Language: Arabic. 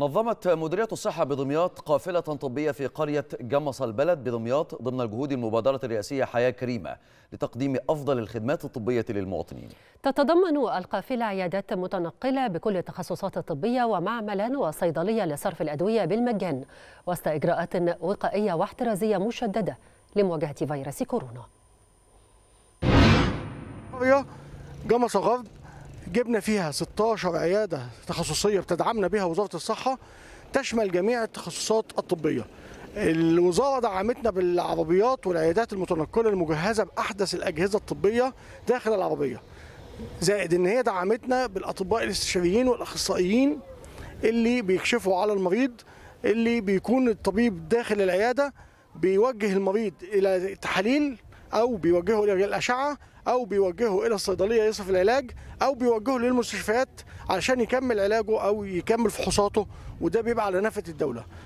نظمت مديرية الصحة بدمياط قافلة طبية في قرية جمص البلد بدمياط ضمن الجهود المبادرة الرئاسية حياة كريمة لتقديم أفضل الخدمات الطبية للمواطنين تتضمن القافلة عيادات متنقلة بكل التخصصات الطبية ومعملا وصيدلية لصرف الأدوية بالمجان وسط إجراءات وقائية واحترازية مشددة لمواجهة فيروس كورونا. جمص غرب جبنا فيها 16 عياده تخصصيه بتدعمنا بها وزاره الصحه تشمل جميع التخصصات الطبيه الوزاره دعمتنا بالعربيات والعيادات المتنقله المجهزه باحدث الاجهزه الطبيه داخل العربيه زائد ان هي دعمتنا بالاطباء الاستشاريين والاخصائيين اللي بيكشفوا على المريض اللي بيكون الطبيب داخل العياده بيوجه المريض الى تحاليل او بيوجهه الى الاشعه او بيوجهه الى الصيدليه يصف العلاج او بيوجهه للمستشفيات علشان يكمل علاجه او يكمل فحوصاته وده بيبقى على نفقه الدوله